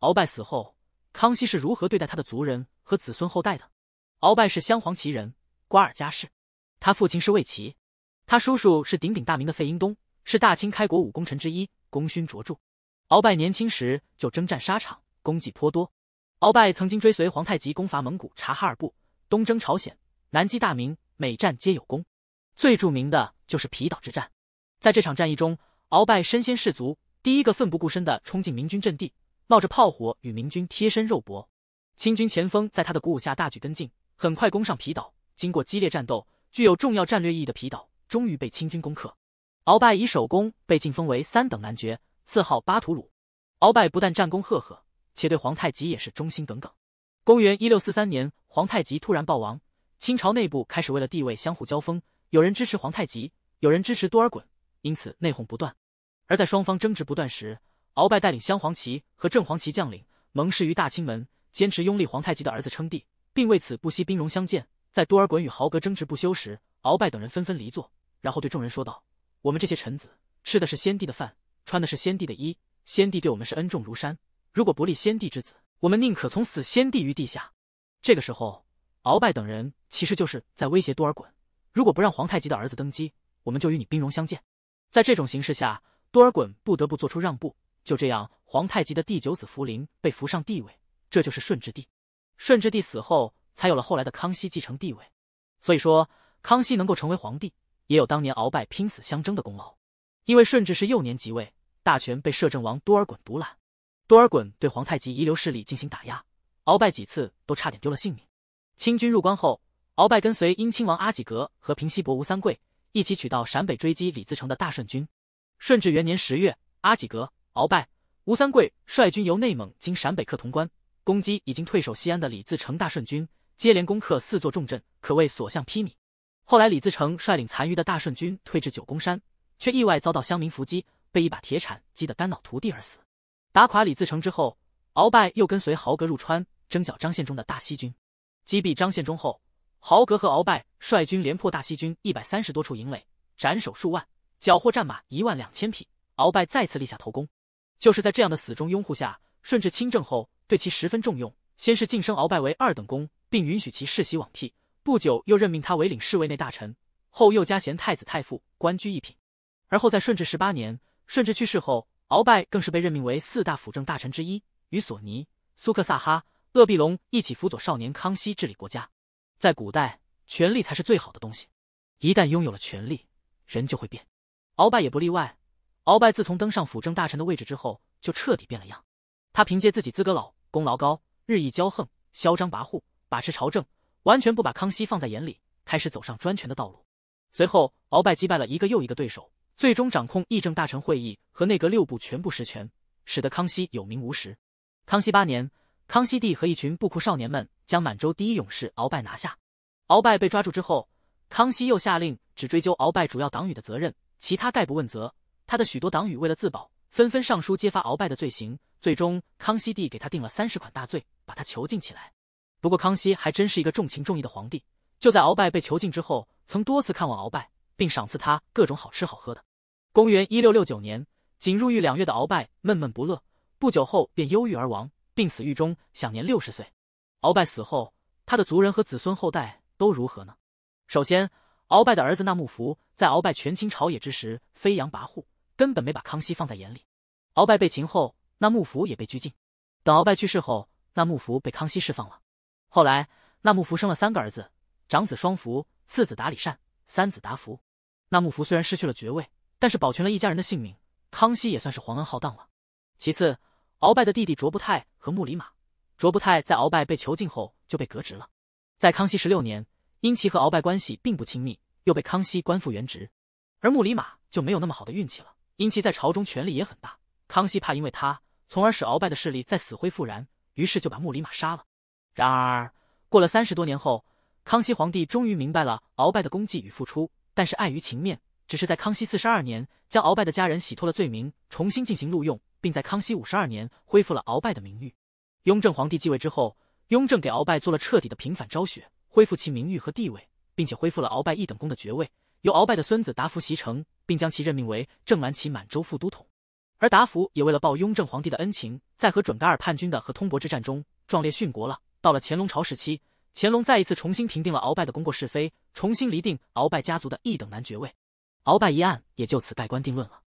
鳌拜死后，康熙是如何对待他的族人和子孙后代的？鳌拜是镶黄旗人，瓜尔佳氏，他父亲是魏齐，他叔叔是鼎鼎大名的费英东，是大清开国五功臣之一，功勋卓著。鳌拜年轻时就征战沙场，功绩颇多。鳌拜曾经追随皇太极攻伐蒙古察哈尔部，东征朝鲜，南击大明，每战皆有功。最著名的就是皮岛之战，在这场战役中，鳌拜身先士卒，第一个奋不顾身地冲进明军阵地。冒着炮火与明军贴身肉搏，清军前锋在他的鼓舞下大举跟进，很快攻上皮岛。经过激烈战斗，具有重要战略意义的皮岛终于被清军攻克。鳌拜以首功被晋封为三等男爵，赐号巴图鲁。鳌拜不但战功赫赫，且对皇太极也是忠心耿耿。公元一六四三年，皇太极突然暴亡，清朝内部开始为了地位相互交锋，有人支持皇太极，有人支持多尔衮，因此内讧不断。而在双方争执不断时，鳌拜带领镶黄旗和正黄旗将领蒙誓于大清门，坚持拥立皇太极的儿子称帝，并为此不惜兵戎相见。在多尔衮与豪格争执不休时，鳌拜等人纷纷离座，然后对众人说道：“我们这些臣子吃的是先帝的饭，穿的是先帝的衣，先帝对我们是恩重如山。如果不立先帝之子，我们宁可从死先帝于地下。”这个时候，鳌拜等人其实就是在威胁多尔衮：如果不让皇太极的儿子登基，我们就与你兵戎相见。在这种形势下，多尔衮不得不做出让步。就这样，皇太极的第九子福临被扶上帝位，这就是顺治帝。顺治帝死后，才有了后来的康熙继承帝位。所以说，康熙能够成为皇帝，也有当年鳌拜拼死相争的功劳。因为顺治是幼年即位，大权被摄政王多尔衮独揽，多尔衮对皇太极遗留势力进行打压，鳌拜几次都差点丢了性命。清军入关后，鳌拜跟随英亲王阿济格和平西伯吴三桂一起取到陕北追击李自成的大顺军。顺治元年十月，阿济格。鳌拜、吴三桂率军由内蒙经陕北克潼关，攻击已经退守西安的李自成大顺军，接连攻克四座重镇，可谓所向披靡。后来李自成率领残余的大顺军退至九宫山，却意外遭到乡民伏击，被一把铁铲击得肝脑涂地而死。打垮李自成之后，鳌拜又跟随豪格入川征剿张献忠的大西军，击毙张献忠后，豪格和鳌拜率军连破大西军一百三十多处营垒，斩首数万，缴获战马一万两千匹。鳌拜再次立下头功。就是在这样的死忠拥护下，顺治亲政后对其十分重用，先是晋升鳌拜为二等公，并允许其世袭罔替。不久，又任命他为领侍卫内大臣，后又加衔太子太傅，官居一品。而后，在顺治十八年，顺治去世后，鳌拜更是被任命为四大辅政大臣之一，与索尼、苏克萨哈、鄂必隆一起辅佐少年康熙治理国家。在古代，权力才是最好的东西，一旦拥有了权力，人就会变，鳌拜也不例外。鳌拜自从登上辅政大臣的位置之后，就彻底变了样。他凭借自己资格老、功劳高，日益骄横、嚣张跋扈，把持朝政，完全不把康熙放在眼里，开始走上专权的道路。随后，鳌拜击败了一个又一个对手，最终掌控议政大臣会议和内阁六部全部实权，使得康熙有名无实。康熙八年，康熙帝和一群布库少年们将满洲第一勇士鳌拜拿下。鳌拜被抓住之后，康熙又下令只追究鳌拜主要党羽的责任，其他概不问责。他的许多党羽为了自保，纷纷上书揭发鳌拜的罪行，最终康熙帝给他定了三十款大罪，把他囚禁起来。不过康熙还真是一个重情重义的皇帝，就在鳌拜被囚禁之后，曾多次看望鳌拜，并赏赐他各种好吃好喝的。公元一六六九年，仅入狱两月的鳌拜闷闷不乐，不久后便忧郁而亡，病死狱中，享年六十岁。鳌拜死后，他的族人和子孙后代都如何呢？首先，鳌拜的儿子那木福在鳌拜权倾朝野之时，飞扬跋扈。根本没把康熙放在眼里。鳌拜被擒后，那木福也被拘禁。等鳌拜去世后，那木福被康熙释放了。后来，那木福生了三个儿子：长子双福，次子达礼善，三子达福。那木福虽然失去了爵位，但是保全了一家人的性命，康熙也算是皇恩浩荡了。其次，鳌拜的弟弟卓不泰和木里玛，卓不泰在鳌拜被囚禁后就被革职了。在康熙十六年，因其和鳌拜关系并不亲密，又被康熙官复原职。而木里玛就没有那么好的运气了。因其在朝中权力也很大，康熙怕因为他从而使鳌拜的势力再死灰复燃，于是就把木里玛杀了。然而过了三十多年后，康熙皇帝终于明白了鳌拜的功绩与付出，但是碍于情面，只是在康熙四十二年将鳌拜的家人洗脱了罪名，重新进行录用，并在康熙五十二年恢复了鳌拜的名誉。雍正皇帝继位之后，雍正给鳌拜做了彻底的平反昭雪，恢复其名誉和地位，并且恢复了鳌拜一等功的爵位，由鳌拜的孙子达福袭承。并将其任命为正蓝旗满洲副都统，而达福也为了报雍正皇帝的恩情，在和准噶尔叛军的和通伯之战中壮烈殉国了。到了乾隆朝时期，乾隆再一次重新平定了鳌拜的功过是非，重新厘定鳌拜家族的一等男爵位，鳌拜一案也就此盖棺定论了。